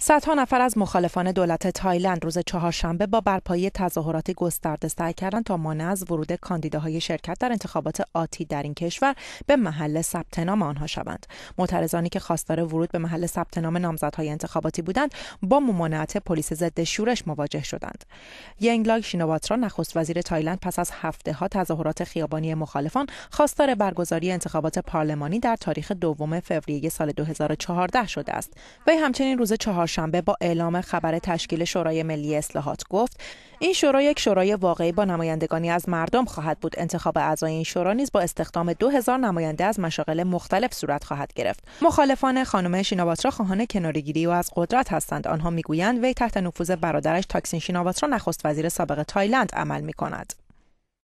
صدها نفر از مخالفان دولت تایلند روز چهارشنبه با برپایی تظاهرات گسترده سعی کردند تا مانع از ورود کاندیداهای شرکت در انتخابات آتی در این کشور به محل ثبت نام آنها شوند معترضانی که خواستار ورود به محل ثبت نام نامزدهای انتخاباتی بودند با ممانعت پلیس ضد شورش مواجه شدند ینگلاگ شینواترا نخست وزیر تایلند پس از هفته ها تظاهرات خیابانی مخالفان خواستار برگزاری انتخابات پارلمانی در تاریخ دوم فوریه سال 2014 شده است وی همچنین روز چهار شنبه با اعلام خبر تشکیل شورای ملی اصلاحات گفت این شورا یک شورای واقعی با نمایندگانی از مردم خواهد بود انتخاب اعضای این شورا نیز با استخدام 2000 نماینده از مشاغل مختلف صورت خواهد گرفت مخالفان خانم شیناواترا خواهان کنارگیری و از قدرت هستند آنها میگویند وی تحت نفوذ برادرش تاکسین شیناواترا نخست وزیر سابق تایلند عمل میکند